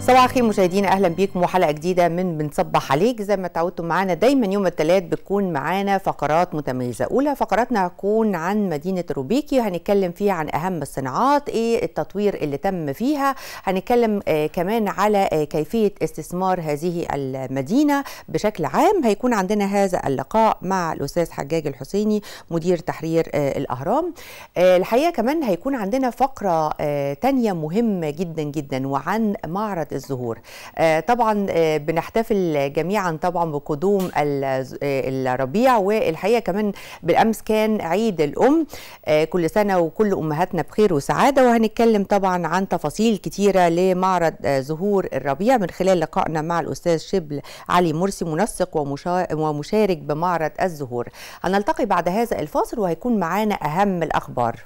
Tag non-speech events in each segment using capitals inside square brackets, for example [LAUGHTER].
صباح الخير مشاهدينا اهلا بيكم وحلقه جديده من بنصبح عليك زي ما تعودتم معانا دايما يوم الثلاث بتكون معانا فقرات متميزه اولى فقراتنا هتكون عن مدينه روبيكي هنتكلم فيها عن اهم الصناعات ايه التطوير اللي تم فيها هنتكلم آه كمان على آه كيفيه استثمار هذه المدينه بشكل عام هيكون عندنا هذا اللقاء مع الاستاذ حجاج الحسيني مدير تحرير آه الاهرام آه الحقيقه كمان هيكون عندنا فقره آه مهمه جدا جدا وعن معرض الزهور آه، طبعا آه، بنحتفل جميعا طبعا بقدوم آه، الربيع والحقيقه كمان بالامس كان عيد الام كل سنه وكل امهاتنا بخير وسعاده وهنتكلم طبعا عن تفاصيل كثيره لمعرض زهور الربيع من خلال لقائنا مع الاستاذ شبل علي مرسي منسق ومشارك بمعرض الزهور هنلتقي بعد هذا الفاصل وهيكون معانا اهم الاخبار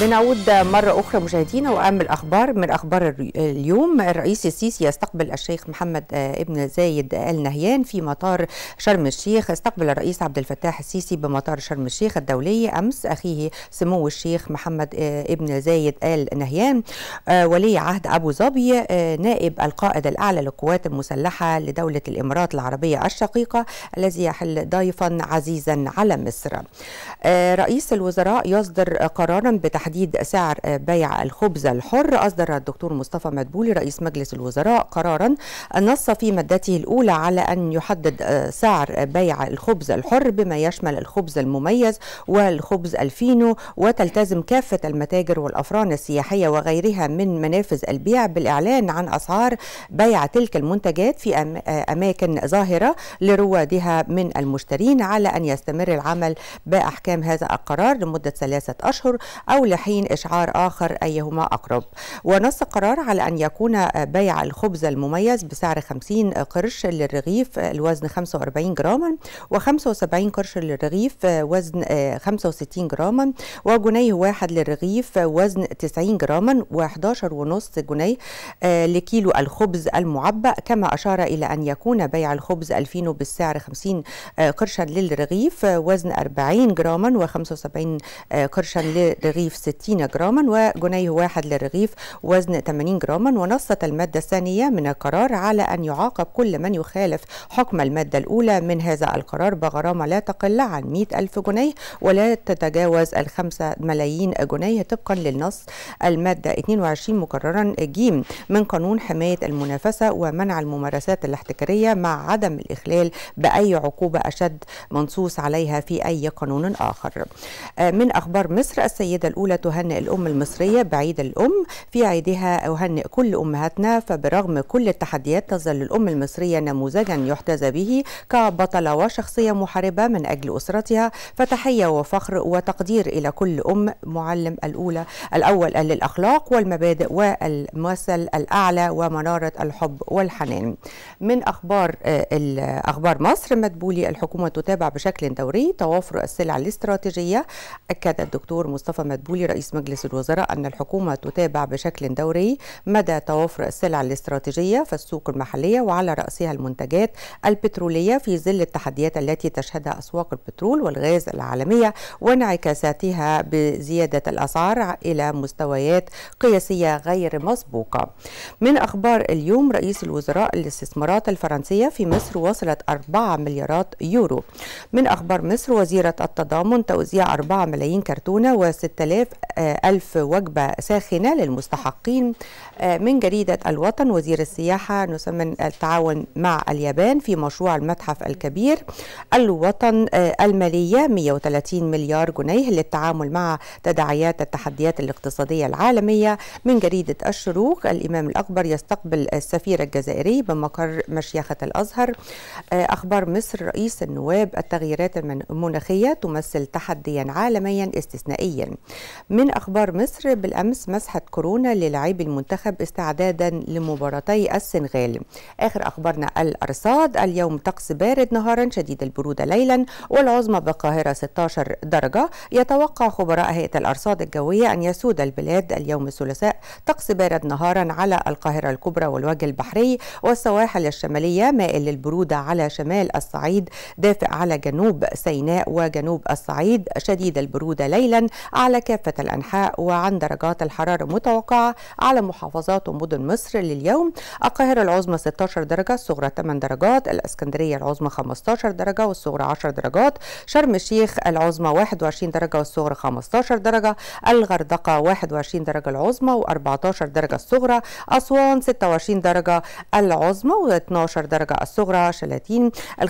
بنعود مرة أخرى مشاهدينا وأهم الأخبار من أخبار اليوم الرئيس السيسي يستقبل الشيخ محمد آه، ابن زايد آل نهيان في مطار شرم الشيخ استقبل الرئيس عبد الفتاح السيسي بمطار شرم الشيخ الدولي أمس أخيه سمو الشيخ محمد آه، ابن زايد آل نهيان آه، ولي عهد أبو ظبي نائب القائد الأعلى للقوات المسلحة لدولة الإمارات العربية الشقيقة الذي يحل ضيفا عزيزا على مصر رئيس الوزراء يصدر قرارا بتحديد تحديد سعر بيع الخبز الحر أصدر الدكتور مصطفى مدبولي رئيس مجلس الوزراء قرارا نص في مادته الأولى على أن يحدد سعر بيع الخبز الحر بما يشمل الخبز المميز والخبز الفينو وتلتزم كافة المتاجر والأفران السياحية وغيرها من منافذ البيع بالإعلان عن أسعار بيع تلك المنتجات في أماكن ظاهرة لروادها من المشترين على أن يستمر العمل بأحكام هذا القرار لمدة ثلاثة أشهر أو حين إشعار آخر أيهما أقرب ونص القرار على أن يكون بيع الخبز المميز بسعر 50 قرش للرغيف الوزن 45 جراما و75 قرش للرغيف وزن 65 جراما وجنيه واحد للرغيف وزن 90 جراما و 115 جنيه لكيلو الخبز المعبأ كما أشار إلى أن يكون بيع الخبز الفينو بالسعر 50 قرشا للرغيف وزن 40 جراما و75 قرشا للرغيف 60 جراما وجنيه واحد للرغيف وزن 80 جراما ونصت المادة الثانية من القرار على أن يعاقب كل من يخالف حكم المادة الأولى من هذا القرار بغرامة لا تقل عن 100 ألف جنيه ولا تتجاوز الخمسة ملايين جنيه طبقا للنص المادة 22 مكررا جيم من قانون حماية المنافسة ومنع الممارسات الاحتكارية مع عدم الإخلال بأي عقوبة أشد منصوص عليها في أي قانون آخر آه، من أخبار مصر السيدة الأولى تهنئ الأم المصرية بعيد الأم في عيدها أهنئ كل أمهاتنا فبرغم كل التحديات تظل الأم المصرية نموذجا يحتذى به كبطلة وشخصية محاربة من أجل أسرتها فتحية وفخر وتقدير إلى كل أم معلم الأولى الأول للأخلاق والمبادئ والمثل الأعلى ومنارة الحب والحنان من أخبار آه، أخبار مصر مدبولي الحكومة تتابع بشكل دوري توافر السلع الاستراتيجية أكد الدكتور مصطفى مدبولي يروي رئيس مجلس الوزراء أن الحكومة تتابع بشكل دوري مدى توافر السلع الاستراتيجية في السوق المحلية وعلى رأسها المنتجات البترولية في ظل التحديات التي تشهدها أسواق البترول والغاز العالمية وانعكاساتها بزيادة الأسعار إلى مستويات قياسية غير مسبوقة من أخبار اليوم رئيس الوزراء الاستثمارات الفرنسية في مصر وصلت 4 مليارات يورو من أخبار مصر وزيرة التضامن توزيع 4 ملايين كرتونة و6000 تكلف آه، ألف وجبة ساخنة للمستحقين آه، من جريدة الوطن وزير السياحة نسمن التعاون مع اليابان في مشروع المتحف الكبير الوطن آه، المالية 130 مليار جنيه للتعامل مع تداعيات التحديات الاقتصادية العالمية من جريدة الشروق الإمام الأكبر يستقبل السفير الجزائري بمقر مشيخة الأزهر أخبار مصر رئيس النواب التغييرات المناخية تمثل تحديا عالميا استثنائيا من أخبار مصر بالأمس مسحة كورونا للاعبي المنتخب استعدادا لمباراتي السنغال آخر أخبارنا الأرصاد اليوم طقس بارد نهارا شديد البرودة ليلا والعظمى بالقاهرة 16 درجة يتوقع خبراء هيئة الأرصاد الجوية أن يسود البلاد اليوم الثلاثاء طقس بارد نهارا على القاهرة الكبرى والوجه البحري والسواحل الشمالية مائل للبرودة على شمال الصعيد دافئ على جنوب سيناء وجنوب الصعيد شديد البرودة ليلا على كافة كافة الأنحاء وعن درجات الحرارة المتوقعة على محافظات ومدن مصر لليوم القاهرة العظمى 16 درجة الصغرى 8 درجات الإسكندرية العظمى 15 درجة والصغرى 10 درجات شرم الشيخ العظمى 21 درجة والصغرى 15 درجة الغردقة 21 درجة العظمى و14 درجة الصغرى أسوان 26 درجة العظمى و12 درجة الصغرى شلاتين ال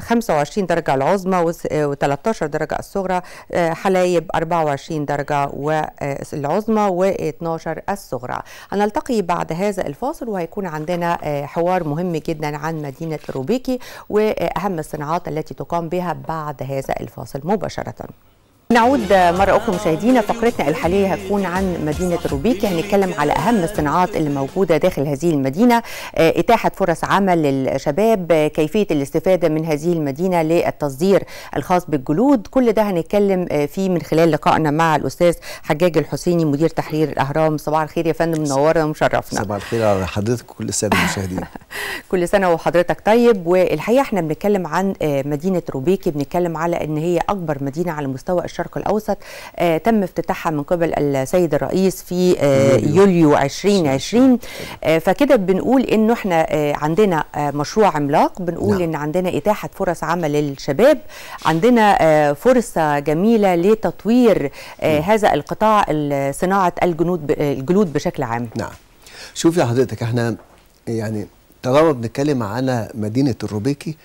25 درجة العظمى و13 درجة الصغرى آه، حلايب 24 درجة والعظمي والعظمى و12 الصغرى هنلتقي بعد هذا الفاصل وهيكون عندنا آه، حوار مهم جدا عن مدينة روبيكي وأهم الصناعات التي تقام بها بعد هذا الفاصل مباشرة نعود مرة أخرى مشاهدينا فقرتنا الحالية هتكون عن مدينة روبيكي يعني هنتكلم على أهم الصناعات اللي موجودة داخل هذه المدينة آه، إتاحة فرص عمل للشباب كيفية الاستفادة من هذه المدينة للتصدير الخاص بالجلود كل ده هنتكلم آه، فيه من خلال لقائنا مع الأستاذ حجاج الحسيني مدير تحرير الأهرام صباح الخير يا فندم منورنا ومشرفنا صباح الخير على حضرتك كل السادة المشاهدين [LAUGHS] كل سنة وحضرتك طيب والحقيقة احنا بنتكلم عن آه، مدينة روبيكي بنتكلم على أن هي أكبر مدينة على مستوى الشرق الشرق الأوسط آه، تم افتتاحها من قبل السيد الرئيس في آه، يوليو 2020 آه، فكده بنقول انه احنا عندنا مشروع عملاق بنقول نعم. ان عندنا إتاحة فرص عمل للشباب عندنا فرصة جميلة لتطوير نعم. هذا القطاع صناعة الجنود الجلود بشكل عام نعم شوفي حضرتك احنا يعني طالما بنتكلم على مدينة الروبيكي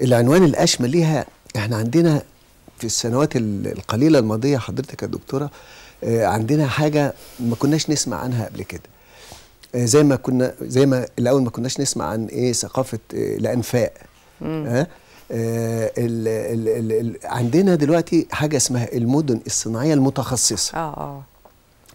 العنوان الأشمل ليها احنا عندنا في السنوات القليله الماضيه حضرتك يا دكتوره آه، عندنا حاجه ما كناش نسمع عنها قبل كده آه، زي ما كنا زي ما الاول ما كناش نسمع عن ايه ثقافه آه، الانفاق ها آه ال ال ال ال عندنا دلوقتي حاجه اسمها المدن الصناعيه المتخصصه اه اه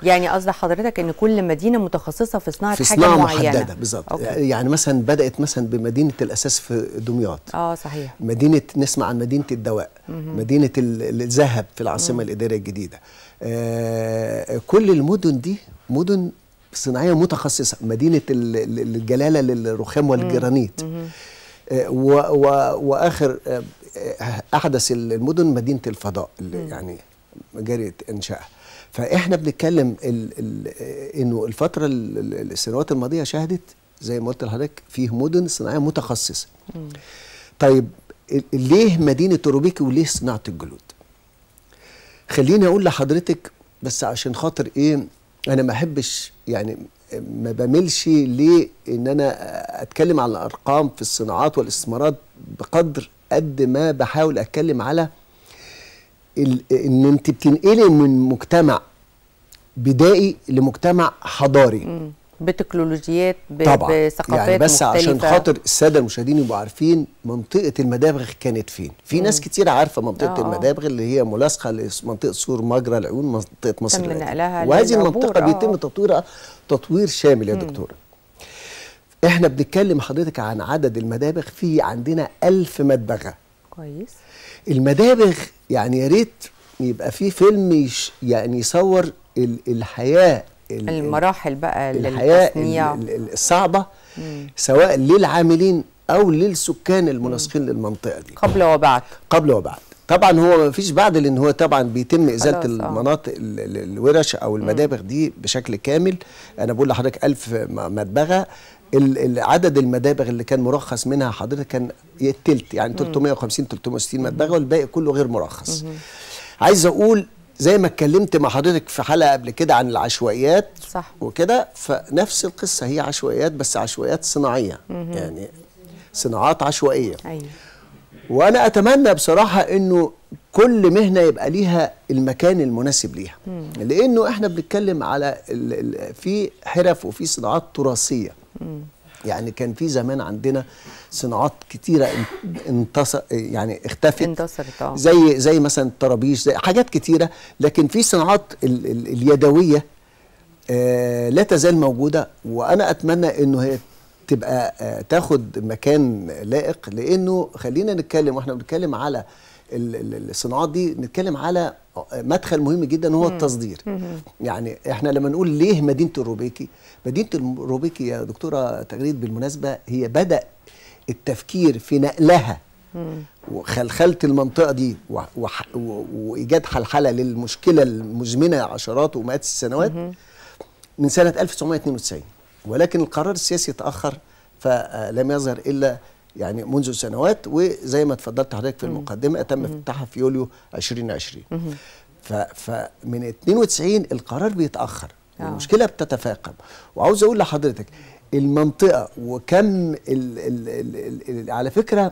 يعني قصدي حضرتك ان كل مدينه متخصصه في صناعه في صناعة حاجه معينه محدده بالظبط يعني مثلا بدات مثلا بمدينه الاساس في دمياط اه صحيح مدينه نسمع عن مدينه الدواء مدينه الذهب في العاصمه الاداريه الجديده آه، كل المدن دي مدن صناعيه متخصصه مدينه الجلاله للرخام والجرانيت آه، و و واخر آه، احدث المدن مدينه الفضاء اللي يعني جريت انشائها فاحنا بنتكلم ال ال انه الفتره السنوات الماضيه شهدت زي ما قلت لحضرتك فيه مدن صناعيه متخصصه طيب ليه مدينه روبيكي وليه صناعه الجلود خليني اقول لحضرتك بس عشان خاطر ايه انا ما احبش يعني ما بملش ليه ان انا اتكلم على الارقام في الصناعات والاستثمارات بقدر قد ما بحاول اتكلم على ان انت بتنقلي من مجتمع بدائي لمجتمع حضاري م. بتكنولوجيات ب... طبعا. بثقافات يعني بس مختلفة. عشان خاطر الساده المشاهدين يبقوا عارفين منطقه المدابغ كانت فين في ناس كتير عارفه منطقه أوه. المدابغ اللي هي ملاصقه لمنطقه سور مجرى العيون منطقه مصر تم وهذه المنطقه أوه. بيتم تطويرها تطوير شامل يا دكتوره احنا بنتكلم حضرتك عن عدد المدابغ في عندنا ألف مدبغه كويس المدابغ يعني يا ريت يبقى في فيلم يعني يصور الحياه المراحل بقى الحياة الصعبه سواء للعاملين او للسكان المناسقين للمنطقه دي قبل وبعد قبل وبعد طبعا هو ما فيش بعد لان هو طبعا بيتم ازاله آه. المناطق الورش او المدابغ دي بشكل كامل انا بقول لحضرتك 1000 مدبغه عدد المدابغ اللي كان مرخص منها حضرتك كان الثلث يعني 350 360 مدبغه والباقي كله غير مرخص عايز اقول زي ما اتكلمت مع حضرتك في حلقه قبل كده عن العشوائيات صح وكده فنفس القصه هي عشوائيات بس عشوائيات صناعيه مم. يعني صناعات عشوائيه ايوه وانا اتمنى بصراحه انه كل مهنه يبقى ليها المكان المناسب ليها مم. لانه احنا بنتكلم على في حرف وفي صناعات تراثيه مم. يعني كان في زمان عندنا صناعات كتيره انتصر يعني اختفت اندثرت آه. زي زي مثلا الطرابيش زي حاجات كتيره لكن في صناعات ال ال اليدويه آه لا تزال موجوده وانا اتمنى انه هي تبقى آه تاخد مكان لائق لانه خلينا نتكلم واحنا بنتكلم على الصناعات دي نتكلم على مدخل مهم جدا هو التصدير يعني احنا لما نقول ليه مدينه الروبيكي مدينه الروبيكي يا دكتوره تغريد بالمناسبه هي بدا التفكير في نقلها وخلخله المنطقه دي وايجاد حلحله للمشكله المزمنه عشرات ومئات السنوات من سنه 1992 ولكن القرار السياسي تاخر فلم يظهر الا يعني منذ سنوات وزي ما اتفضلت حضرتك في المقدمه تم افتتاحها في يوليو 2020 فمن 92 القرار بيتاخر المشكله بتتفاقم وعاوز اقول لحضرتك المنطقه وكم ال ال ال الـ على فكره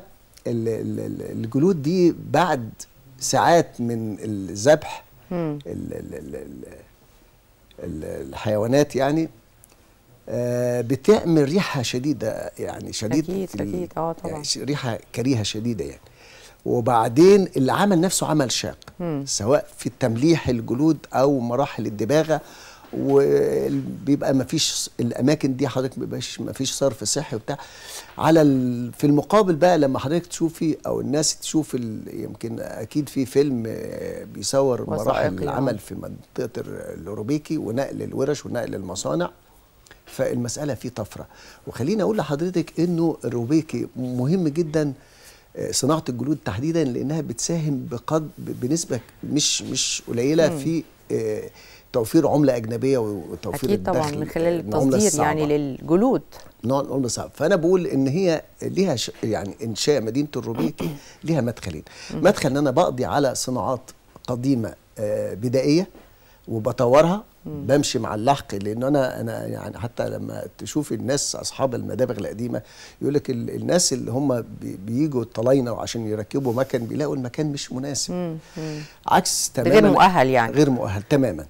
الـ الـ الجلود دي بعد ساعات من الذبح الحيوانات يعني آه، بتعمل ريحه شديده يعني شديد اكيد اكيد اه طبعا يعني ريحه كريهه شديده يعني وبعدين العمل نفسه عمل شاق سواء في التمليح الجلود او مراحل الدباغه وبيبقى ما فيش الاماكن دي حضرتك ما فيش صرف صحي وبتاع على في المقابل بقى لما حضرتك تشوفي او الناس تشوف يمكن اكيد في فيلم آه، بيصور مراحل العمل آه. في منطقه الاوروبيكي ونقل الورش ونقل المصانع فالمساله في طفره وخليني اقول لحضرتك انه الروبيكي مهم جدا آه، صناعه الجلود تحديدا لانها بتساهم بقدر بنسبه مش مش قليله مم. في آه، توفير عمله اجنبيه وتوفير اكيد طبعا من خلال آه، التصدير يعني للجلود نوع العمله صعب فانا بقول ان هي ليها ش... يعني انشاء مدينه الروبيكي [CLEARS THROAT] ليها مدخلين مدخل ان انا بقضي على صناعات قديمه بدائيه وبطورها بمشي مع اللحق لان انا انا يعني حتى لما تشوف الناس اصحاب المدابغ القديمه يقول لك الناس اللي هم بييجوا الطلاينه وعشان يركبوا مكن بيلاقوا المكان مش مناسب مم. عكس تماما غير مؤهل يعني غير مؤهل تماما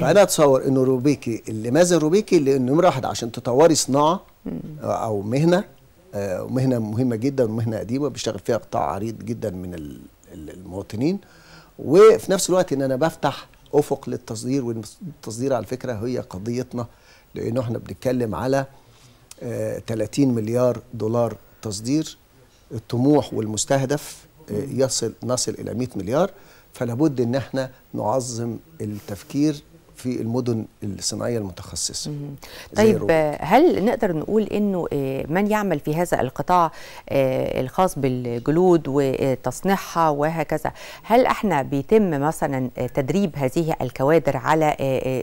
فانا اتصور انه روبيكي اللي ماذا روبيكي لانه نمره واحد عشان تطوري صناعه او مهنه آه، مهنه مهمه جدا ومهنه قديمه بيشتغل فيها قطاع عريض جدا من المواطنين وفي نفس الوقت ان انا بفتح افق للتصدير والتصدير على فكره هي قضيتنا لان احنا بنتكلم على 30 آه، مليار دولار تصدير الطموح والمستهدف آه، يصل نصل الى 100 مليار فلابد ان احنا نعظم التفكير في المدن الصناعيه المتخصصه طيب هل نقدر نقول انه آه، من يعمل في هذا القطاع آه، الخاص بالجلود وتصنيعها وهكذا هل احنا بيتم مثلا آه، تدريب هذه الكوادر على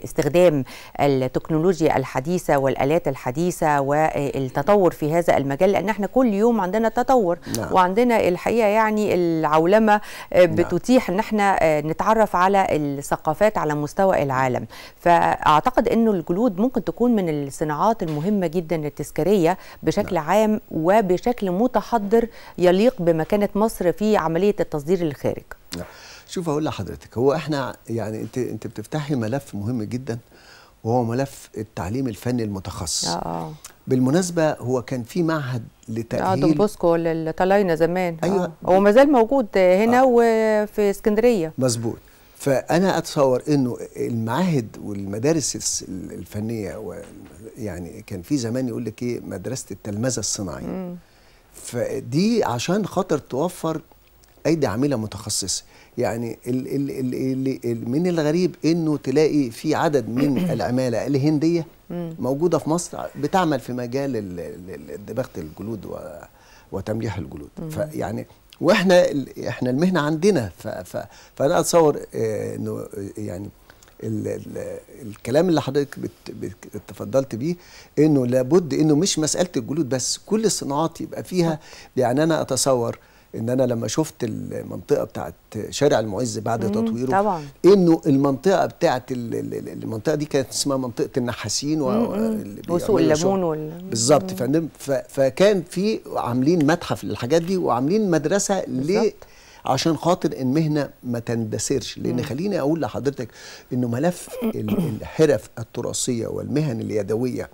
استخدام التكنولوجيا الحديثه والالات الحديثه والتطور في هذا المجال لان احنا كل يوم عندنا تطور نعم. وعندنا الحقيقه يعني العولمه نعم. بتتيح ان احنا نتعرف على الثقافات على مستوى العالم فاعتقد انه الجلود ممكن تكون من الصناعات المهمه جدا التذكاريه بشكل نعم. عام وبشكل متحضر يليق بمكانه مصر في عمليه التصدير للخارج نعم. شوف اقول لحضرتك هو احنا يعني انت انت بتفتحي ملف مهم جدا وهو ملف التعليم الفني المتخصص آه. بالمناسبه هو كان في معهد لتاهيل اه دون بوسكو للطلاينه زمان ايوه آه. هو ما زال موجود هنا آه. وفي اسكندريه مظبوط فانا اتصور انه المعاهد والمدارس الفنيه يعني كان في زمان يقول لك ايه مدرسه التلمذه الصناعيه فدي عشان خاطر توفر ايدي عامله متخصصه يعني الـ الـ الـ الـ الـ من الغريب انه تلاقي في عدد من [CLEARS THROAT] العماله الهنديه موجوده في مصر بتعمل في مجال دباغه الجلود وتمليح الجلود فيعني واحنا احنا المهنه عندنا ف ف فانا اتصور آه، انه آه، يعني ال ال الكلام اللي حضرتك اتفضلت بيه انه لابد انه مش مساله الجلود بس كل الصناعات يبقى فيها يعني انا اتصور ان انا لما شفت المنطقه بتاعت شارع المعز بعد تطويره طبعا انه المنطقه بتاعت المنطقه دي كانت اسمها منطقه النحاسين وسوق الليمون وال... بالظبط فكان في عاملين متحف للحاجات دي وعاملين مدرسه ليه عشان خاطر المهنه ما تندثرش لان خليني اقول لحضرتك انه ملف [COUGHS] الحرف التراثيه والمهن اليدويه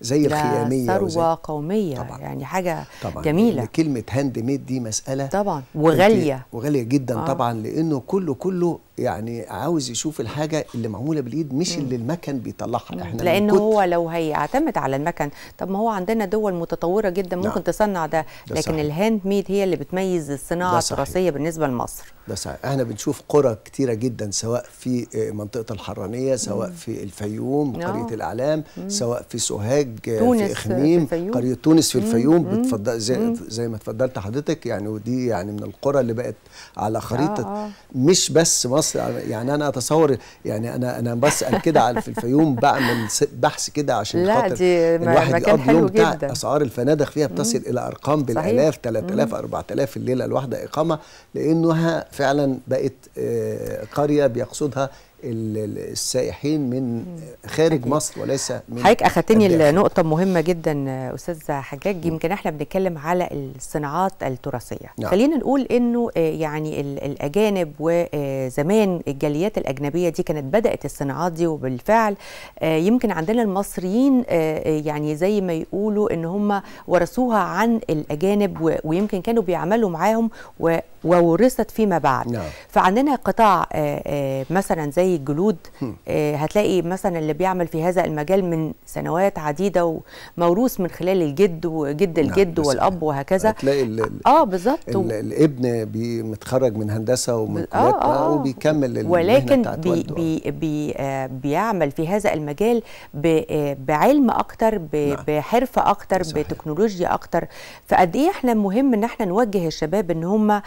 زي الخياميه ثروه قوميه طبعًا. يعني حاجه طبعًا. جميله كلمه هاند ميد دي مساله طبعا وغاليه وغاليه جدا آه. طبعا لانه كله كله يعني عاوز يشوف الحاجه اللي معموله بالايد مش اللي المكن بيطلعها احنا لان هو لو هيعتمد على المكن طب ما هو عندنا دول متطوره جدا نعم. ممكن نعم. تصنع ده, ده لكن صحيح. الهاند ميد هي اللي بتميز الصناعه التراثيه بالنسبه لمصر ده صحيح احنا بنشوف قرى كتيره جدا سواء في آه، منطقه الحرانيه سواء مم. في الفيوم نعم. قريه الاعلام مم. سواء في سوهاج آه، آه، في اخنيم في قريه تونس في الفيوم بتفضل زي, زي ما اتفضلت حضرتك يعني ودي يعني من القرى اللي بقت على خريطه آه آه. مش بس مصر بس يعني انا اتصور يعني انا انا بسال كده في الفيوم بعمل بحث كده عشان لا خاطر دي مكان حلو بتاع جدا. اسعار الفنادق فيها بتصل الى ارقام بالالاف 3000 4000 الليله الواحده اقامه لانها فعلا بقت آه، قريه بيقصدها السائحين من خارج أكيد. مصر وليس من حضرتك اخذتني لنقطه مهمه جدا استاذ حجاج يمكن احنا بنتكلم على الصناعات التراثيه نعم. خلينا نقول انه آه، يعني الاجانب وزمان آه، الجاليات الاجنبيه دي كانت بدات الصناعات دي وبالفعل آه، يمكن عندنا المصريين يعني زي ما يقولوا ان هم ورثوها عن الاجانب ويمكن كانوا بيعملوا معاهم وورثت فيما بعد نعم. فعندنا قطاع مثلا زي زي الجلود آه، هتلاقي مثلا اللي بيعمل في هذا المجال من سنوات عديده وموروث من خلال الجد وجد نعم، الجد نعم والاب وهكذا هتلاقي الـ اه بالظبط الابن متخرج من هندسه ومن آه آه،, آه وبيكمل ولكن بي بي بي آه، بيعمل في هذا المجال بعلم اكتر نعم. بحرفه اكتر صحيح. بتكنولوجيا اكتر فقد ايه احنا مهم ان احنا نوجه الشباب ان هم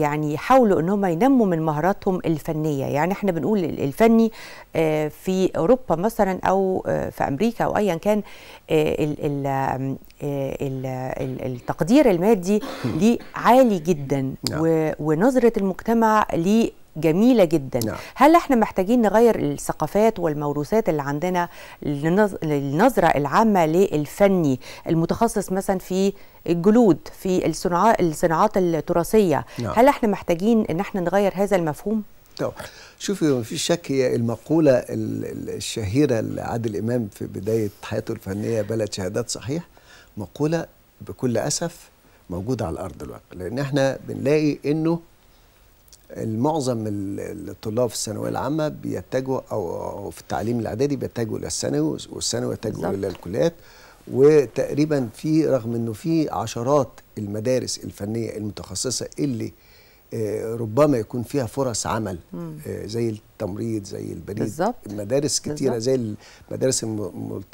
يعني يحاولوا ان هم ينموا من مهاراتهم الفنيه يعني احنا بنقول التحول الفني آه، في اوروبا مثلا او آه، في امريكا او ايا كان آه، التقدير المادي ليه عالي جدا نعم. ونظره المجتمع ليه جميله جدا نعم. هل احنا محتاجين نغير الثقافات والموروثات اللي عندنا للنظره العامه للفني المتخصص مثلا في الجلود في الصناعات التراثيه نعم. هل احنا محتاجين ان احنا نغير هذا المفهوم طبعا شوفي ما فيش شك هي المقولة الشهيرة لعادل إمام في بداية حياته الفنية بلد شهادات صحيح مقولة بكل أسف موجودة على الأرض الواقع لأن احنا بنلاقي إنه معظم الطلاب في الثانويه العامه بيتجهوا او في التعليم الاعدادي بيتجهوا للثانوي والثانوي يتجهوا الكليات وتقريبا في رغم انه في عشرات المدارس الفنيه المتخصصه اللي آه، ربما يكون فيها فرص عمل آه، زي التمريض زي البريد بالزبط. مدارس كتيرة بالزبط. زي المدارس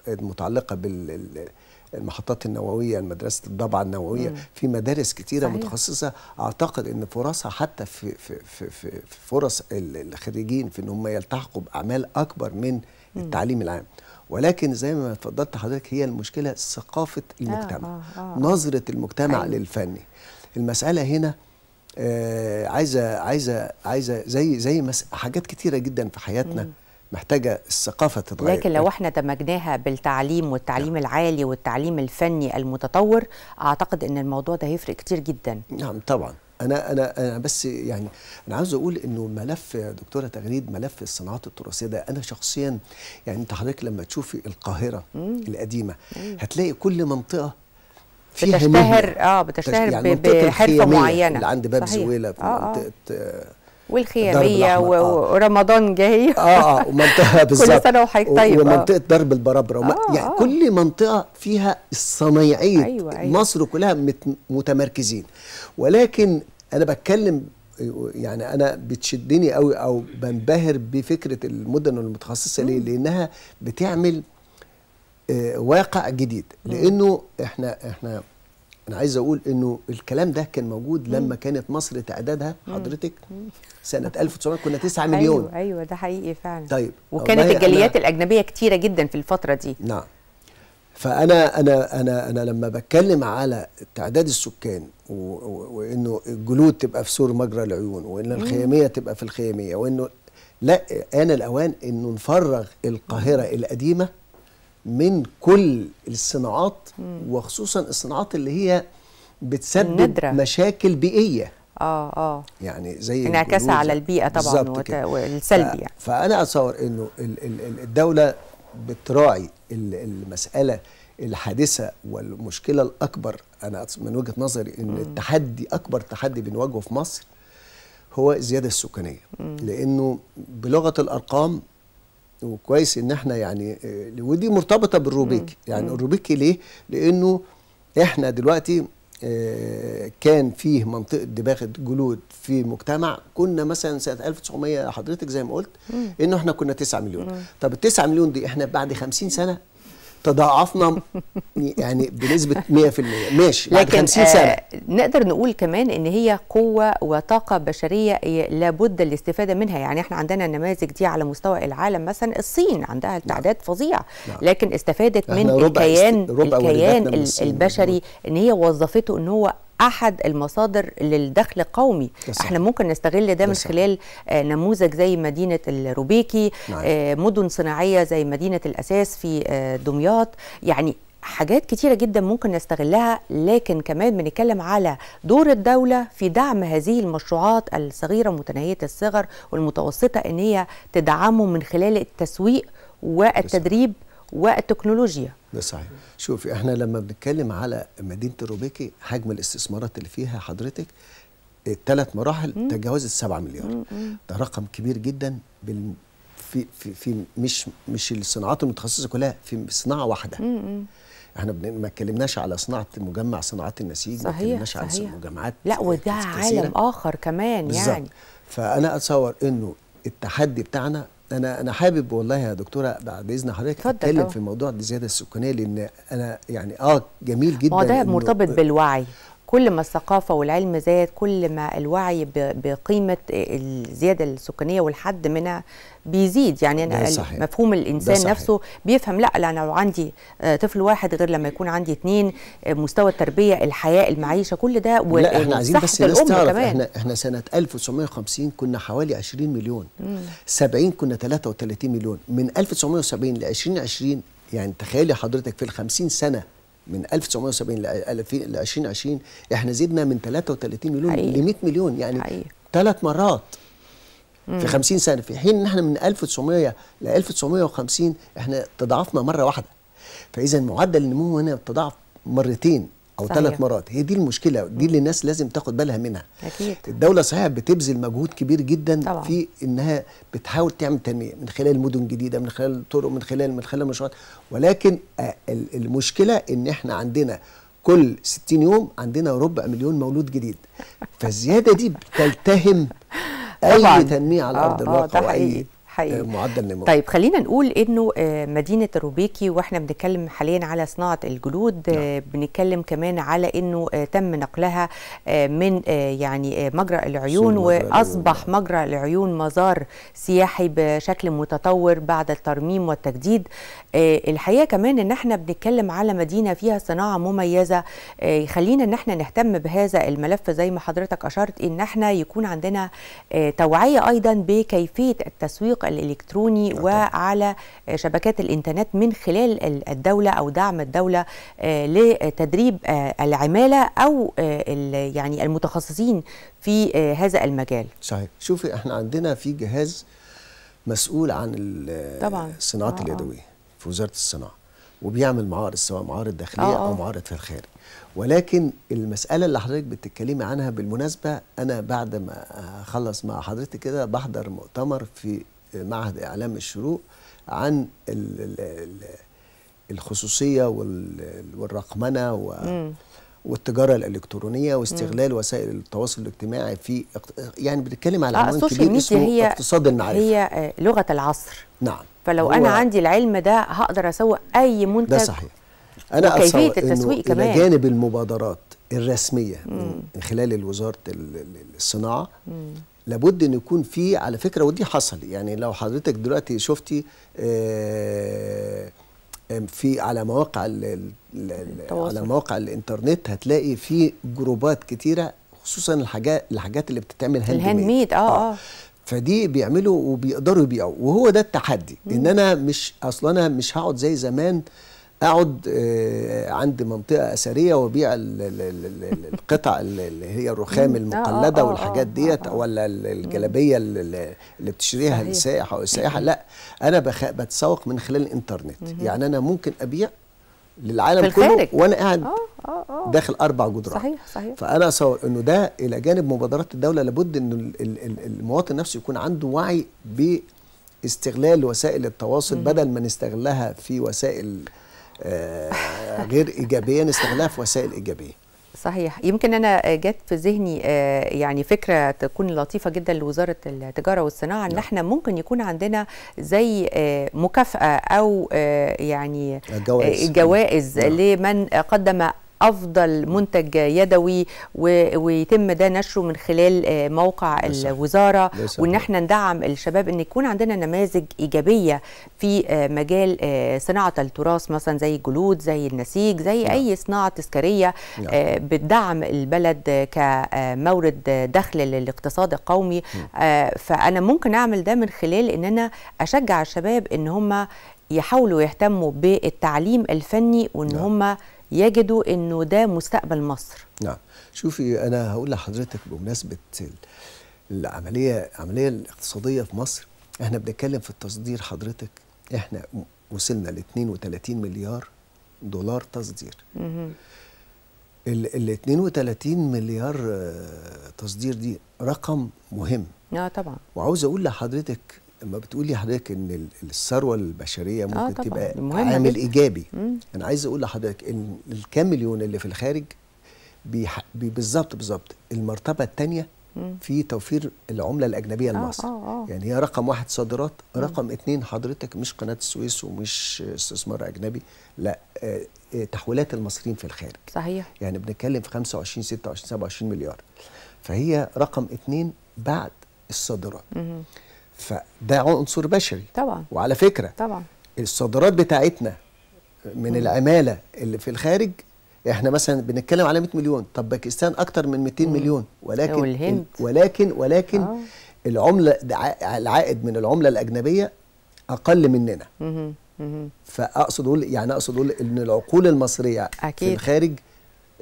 المتعلقة بالمحطات النووية مدرسة الضبعة النووية مم. في مدارس كتيرة صحيح. متخصصة أعتقد أن فرصها حتى في, في, في, في فرص الخريجين في أن هم يلتحقوا بأعمال أكبر من التعليم العام ولكن زي ما اتفضلت حضرتك هي المشكلة ثقافة آه، المجتمع آه آه آه. نظرة المجتمع أيوه. للفني المسألة هنا آه، عايزه عايزه عايزه زي زي حاجات كتيره جدا في حياتنا مم. محتاجه الثقافه تتغير لكن لو إيه؟ احنا دمجناها بالتعليم والتعليم نعم. العالي والتعليم الفني المتطور اعتقد ان الموضوع ده هيفرق كتير جدا نعم طبعا انا انا انا بس يعني انا عاوز اقول انه ملف دكتوره تغريد ملف الصناعات التراثيه ده انا شخصيا يعني انت حضرتك لما تشوفي القاهره مم. القديمه مم. هتلاقي كل منطقه بتشتهر اه بتشتهر يعني بحرفه معينه اللي عند باب زويله في آه،, آه منطقه آه والخياميه آه. ورمضان جاي اه اه ومنطقه [LAUGHS] بالظبط كل سنه وحضرتك طيب آه. ومنطقه درب البرابره آه يعني آه كل منطقه فيها الصنايعيه أيوة أيوة مصر كلها متمركزين ولكن انا بتكلم يعني انا بتشدني قوي او بنبهر بفكره المدن المتخصصه ليه؟ لانها بتعمل آه، واقع جديد لانه احنا احنا انا عايز اقول انه الكلام ده كان موجود لما كانت مصر تعدادها حضرتك سنه 1900 كنا 9 مليون ايوه ايوه ده حقيقي فعلا طيب وكانت الجاليات الاجنبيه كتيره جدا في الفتره دي نعم فانا انا انا انا لما بتكلم على تعداد السكان وانه الجلود تبقى في سور مجرى العيون وان الخياميه تبقى في الخياميه وانه لا انا الأوان أنه نفرغ القاهرة القديمة من كل الصناعات وخصوصا الصناعات اللي هي بتسبب الندرة. مشاكل بيئيه اه اه يعني زي انعكاسها على البيئه طبعا وت... والسلبي يعني فانا اتصور انه الدوله بتراعي المساله الحادثه والمشكله الاكبر انا من وجهه نظري ان م. التحدي اكبر تحدي بنواجهه في مصر هو الزياده السكانيه م. لانه بلغه الارقام وكويس ان احنا يعني آه، ودي مرتبطه بالروبيكي يعني الروبيكي ليه لانه احنا دلوقتي آه، كان فيه منطقه دباغه جلود في مجتمع كنا مثلا سنه 1900 حضرتك زي ما قلت انه احنا كنا 9 مليون طب ال 9 مليون دي احنا بعد 50 سنه تضاعفنا يعني بنسبه 100% ماشي لكن بعد 50 سنه آه نقدر نقول كمان ان هي قوه وطاقه بشريه لابد الاستفاده منها يعني احنا عندنا النماذج دي على مستوى العالم مثلا الصين عندها نعم. تعداد فظيع نعم. لكن استفادت من الكيان است... الكيان البشري ان هي وظفته ان هو احد المصادر للدخل القومي احنا ممكن نستغل ده من خلال آه، نموذج زي مدينه الروبيكي نعم. آه، مدن صناعيه زي مدينه الاساس في آه، دمياط يعني حاجات كتيرة جدا ممكن نستغلها لكن كمان بنتكلم على دور الدولة في دعم هذه المشروعات الصغيرة متناهية الصغر والمتوسطة ان هي تدعمه من خلال التسويق والتدريب والتكنولوجيا ده صحيح شوفي احنا لما بنتكلم على مدينه الروبيكي حجم الاستثمارات اللي فيها حضرتك الثلاث مراحل تجاوزت 7 مليار مم. ده رقم كبير جدا بال في في في مش مش الصناعات المتخصصه كلها في صناعه واحده مم. احنا ما اتكلمناش على صناعه مجمع صناعات النسيج صحيح. ما اتكلمناش على مجمعات لا وده عالم اخر كمان بالزبط. يعني فانا اتصور انه التحدي بتاعنا انا انا حابب والله يا دكتوره بعد اذن حضرتك اتكلم في موضوع الزياده السكانيه لان انا يعني اه جميل جدا هو ده مرتبط بالوعي كل ما الثقافة والعلم زاد كل ما الوعي بقيمة الزيادة السكانية والحد منها بيزيد يعني أنا مفهوم الإنسان نفسه بيفهم لا أنا لو عندي آه، طفل واحد غير لما يكون عندي اتنين آه، مستوى التربية الحياة المعيشة كل ده وال... لا احنا عايزين بس الناس تعرف احنا احنا سنة 1950 كنا حوالي 20 مليون مم. 70 كنا 33 مليون من 1970 ل 2020 يعني تخيلي حضرتك في ال 50 سنة من 1970 ل 2020 احنا زدنا من 33 مليون ل 100 مليون يعني ثلاث مرات في 50 سنه في حين ان احنا من 1900 ل 1950 احنا تضاعفنا مره واحده فاذا معدل النمو هنا تضاعف مرتين او ثلاث مرات هي دي المشكله دي اللي الناس لازم تاخد بالها منها اكيد الدوله صحيح بتبذل مجهود كبير جدا طبعا. في انها بتحاول تعمل تنميه من خلال مدن جديده من خلال الطرق من خلال من خلال مشروعات ولكن آه، المشكله ان احنا عندنا كل 60 يوم عندنا ربع مليون مولود جديد [LAUGHS] فالزياده دي بتلتهم اي تنميه على ارض آه، آه، الواقع اي حقيقي آه، معدل نمو طيب خلينا نقول انه آه، مدينه الروبيكي واحنا بنتكلم حاليا على صناعه الجلود آه، نعم. بنتكلم كمان على انه تم نقلها من يعني مجرى العيون واصبح العيون. نعم. مجرى العيون مزار سياحي بشكل متطور بعد الترميم والتجديد الحقيقه كمان ان احنا بنتكلم على مدينه فيها صناعه مميزه يخلينا ان احنا نهتم بهذا الملف زي ما حضرتك اشرت ان احنا يكون عندنا توعيه ايضا بكيفيه التسويق الموقع الالكتروني آه، وعلى شبكات الانترنت من خلال الدوله او دعم الدوله آه، لتدريب آه، العماله او يعني المتخصصين في هذا المجال صحيح شوفي احنا عندنا في جهاز مسؤول عن الصناعات آه. اليدويه في وزاره الصناعه وبيعمل معارض سواء معارض داخليه آه. او معارض في الخارج ولكن المساله اللي حضرتك بتتكلمي عنها بالمناسبه انا بعد ما اخلص مع حضرتك كده بحضر مؤتمر في معهد اعلام الشروق عن الـ الـ الخصوصيه والرقمنه و والتجاره الالكترونيه واستغلال مم. وسائل التواصل الاجتماعي في اقت... يعني بنتكلم على آه، عنوان كبير اسمه هي اقتصاد المعرفه هي آه، لغه العصر نعم فلو انا عندي العلم ده هقدر اسوق اي منتج ده صحيح انا وكيفيه التسويق كمان الى جانب المبادرات الرسميه من خلال وزاره الصناعه مم. لابد ان يكون في على فكره ودي حصل يعني لو حضرتك دلوقتي شفتي آه، في على مواقع على مواقع الانترنت هتلاقي في جروبات كتيره خصوصا الحاجات الحاجات اللي بتتعمل هاند الهاند ميد اه اه فدي بيعملوا وبيقدروا يبيعوا وهو ده التحدي ان انا مش اصلا انا مش هقعد زي زمان آه اقعد آه، عند منطقه اثريه وابيع القطع اللي هي الرخام آه، المقلده آه، والحاجات ديت ولا الجلابيه اللي بتشتريها السائح او السائحه لا انا بتسوق من خلال الانترنت يعني انا ممكن ابيع للعالم كله وانا قاعد داخل اربع جدران صحيح صحيح فانا اصور انه ده الى جانب مبادرات الدوله لابد ان المواطن نفسه يكون عنده وعي باستغلال وسائل التواصل بدل ما نستغلها في وسائل آه، غير ايجابيه نستغلها في وسائل ايجابيه صحيح يمكن انا جت في ذهني آه، يعني فكره تكون لطيفه جدا لوزاره التجاره والصناعه ان نعم. احنا ممكن يكون عندنا زي آه، مكافاه او يعني جوائز, جوائز نعم. لمن قدم افضل منتج يدوي ويتم ده نشره من خلال آه، موقع الوزاره وان احنا ندعم الشباب ان يكون عندنا نماذج ايجابيه في آه، مجال آه، صناعه التراث مثلا زي الجلود زي النسيج زي نعم. اي صناعه تذكاريه نعم. بتدعم البلد كمورد دخل للاقتصاد القومي نعم. فانا ممكن اعمل ده من خلال ان انا اشجع الشباب ان هم يحاولوا يهتموا بالتعليم الفني وان نعم. هم يجدوا انه ده مستقبل مصر نعم شوفي انا هقول لحضرتك بمناسبه العمليه العمليه الاقتصاديه في مصر احنا بنتكلم في التصدير حضرتك احنا وصلنا ل 32 مليار دولار تصدير ال 32 مليار آه، تصدير دي رقم مهم اه طبعا وعاوز اقول لحضرتك لما بتقولي حضرتك ان الثروه البشريه آه ممكن آه تبقى عامل يعني ايجابي مم. انا عايز اقول لحضرتك ان الكام مليون اللي في الخارج بالظبط بالظبط المرتبه الثانيه في توفير العمله الاجنبيه آه، لمصر آه آه يعني هي رقم واحد صادرات رقم اثنين حضرتك مش قناه السويس ومش استثمار اجنبي لا آه، تحويلات المصريين في الخارج صحيح يعني بنتكلم في 25 26 27 مليار فهي رقم اثنين بعد الصادرات فده عنصر بشري طبعا وعلى فكره طبعا الصادرات بتاعتنا من العماله اللي في الخارج احنا مثلا بنتكلم على 100 مليون طب باكستان اكتر من 200 مم. مليون ولكن والهند. ولكن ولكن آه. العمله العائد من العمله الاجنبيه اقل مننا مم. مم. فاقصد اقول يعني اقصد اقول ان العقول المصريه أكيد. في الخارج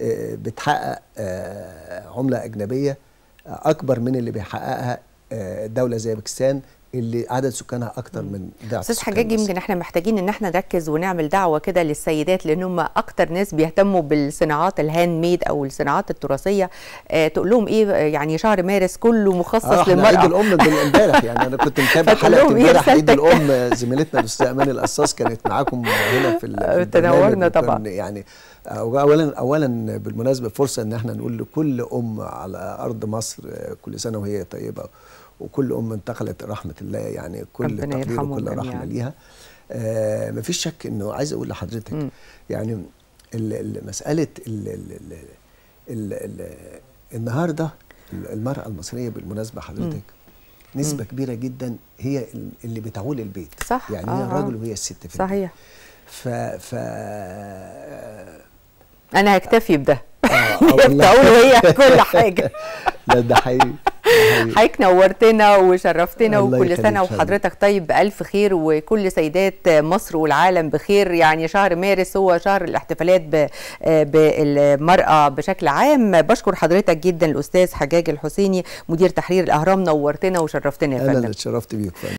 آه، بتحقق آه، عمله اجنبيه اكبر من اللي بيحققها آه، دوله زي باكستان اللي عدد سكانها اكتر من ضعف استاذ حجاج يمكن احنا محتاجين ان احنا نركز ونعمل دعوه كده للسيدات لان هم اكتر ناس بيهتموا بالصناعات الهاند ميد او الصناعات التراثيه آه تقول لهم ايه يعني شهر مارس كله مخصص آه للمراه عيد الام [LAUGHS] امبارح يعني انا كنت متابع حلقه إيه، امبارح عيد الام آه، زميلتنا الاستاذه امان القصاص كانت معاكم هنا في [LAUGHS] تنورنا طبعا يعني اولا اولا بالمناسبه فرصه ان احنا نقول لكل ام على ارض مصر آه، كل سنه وهي طيبه وكل ام انتقلت رحمه الله يعني كل تقدير وكل رحمه يعني. ليها آه مفيش شك انه عايز اقول لحضرتك م. يعني مساله النهارده المراه المصريه بالمناسبه حضرتك م. نسبه م. كبيره جدا هي اللي بتعول البيت صح يعني هي آه، الراجل آه. وهي الست في صحيح ف ف انا هكتفي بده آه، [LAUGHS] آه، بتقول هي كل حاجه [LAUGHS] لا ده حقيقي حضرتك نورتنا وشرفتنا وكل سنه وحضرتك طيب بالف خير وكل سيدات مصر والعالم بخير يعني شهر مارس هو شهر الاحتفالات آه، بالمراه بشكل عام بشكر حضرتك جدا الاستاذ حجاج الحسيني مدير تحرير الاهرام نورتنا وشرفتنا يا فندم انا اتشرفت بيك فندم